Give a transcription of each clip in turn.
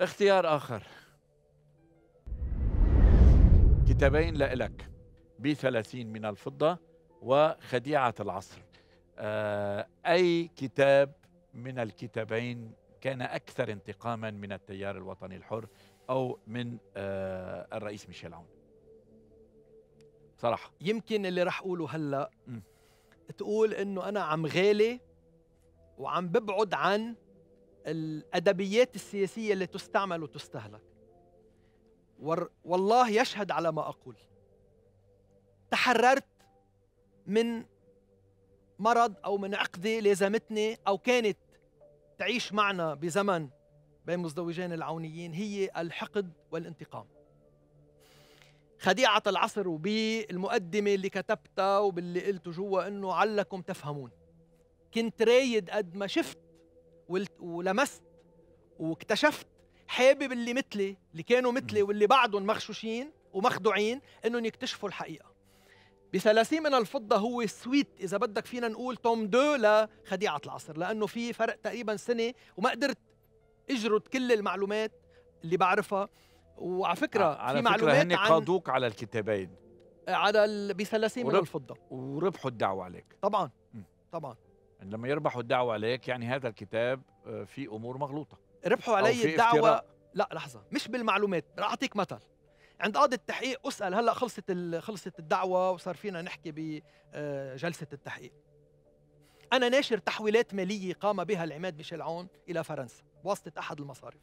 اختيار آخر كتابين لإلك ب 30 من الفضة وخديعة العصر آه أي كتاب من الكتابين كان أكثر انتقاما من التيار الوطني الحر أو من آه الرئيس ميشيل عون صراحة يمكن اللي راح أقوله هلأ م. تقول أنه أنا عم غالي وعم ببعد عن الادبيات السياسيه اللي تستعمل وتستهلك والله يشهد على ما اقول تحررت من مرض او من عقده لازمتني او كانت تعيش معنا بزمن بين مزدوجين العونيين هي الحقد والانتقام خديعة العصر وبالمقدمة اللي كتبتها وباللي قلته جوا انه علكم تفهمون كنت رايد قد ما شفت ولمست واكتشفت حابب اللي مثلي اللي كانوا مثلي واللي بعدهم مغشوشين ومخدوعين انهم يكتشفوا الحقيقه بثلاثين من الفضة هو سويت إذا بدك فينا نقول توم دو لخديعة العصر لأنه في فرق تقريبا سنة وما قدرت أجرد كل المعلومات اللي بعرفها وعلى فكرة على في فكرة معلومات هن قادوك على الكتابين على ال... بثلاثين من الفضة وربحوا الدعوة عليك طبعا م. طبعا يعني لما يربحوا الدعوة عليك يعني هذا الكتاب آه، في أمور مغلوطة ربحوا علي الدعوة لا لحظة مش بالمعلومات رح أعطيك مثل عند قاضي التحقيق أسأل هلا خلصت خلصت الدعوة وصار فينا نحكي بجلسة آه، التحقيق أنا ناشر تحويلات مالية قام بها العماد ميشيل عون إلى فرنسا بواسطة أحد المصارف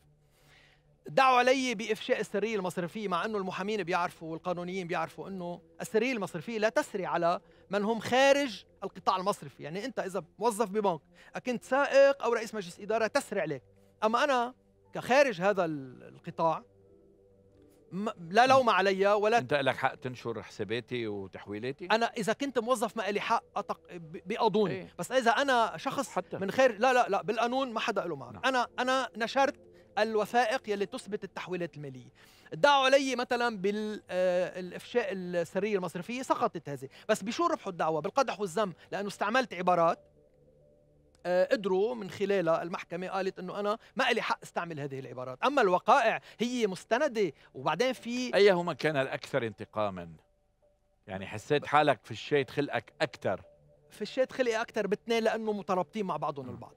دعوا علي بافشاء السريه المصرفيه مع انه المحامين بيعرفوا والقانونيين بيعرفوا انه السريه المصرفيه لا تسري على من هم خارج القطاع المصرفي، يعني انت اذا موظف ببنك اكنت سائق او رئيس مجلس اداره تسري عليك، اما انا كخارج هذا القطاع لا لوم علي ولا انت لك حق تنشر حساباتي وتحويلاتي انا اذا كنت موظف ما لي حق أطق بقضوني إيه؟ بس اذا انا شخص حتى. من خارج لا لا لا بالقانون ما حدا له معنى نعم. انا انا نشرت الوثائق يلي تثبت التحويلات الماليه ادعوا علي مثلا بالافشاء آه، السريه المصرفيه سقطت هذه بس بشو ربحوا الدعوه بالقدح والذم لانه استعملت عبارات آه، قدروا من خلالها المحكمة قالت أنه أنا ما لي حق استعمل هذه العبارات أما الوقائع هي مستندة وبعدين في أيهما كان الأكثر انتقاما؟ يعني حسيت حالك في الشيء خلقك أكثر في الشيء خلقي أكثر باثنين لأنه مترابطين مع بعضهم البعض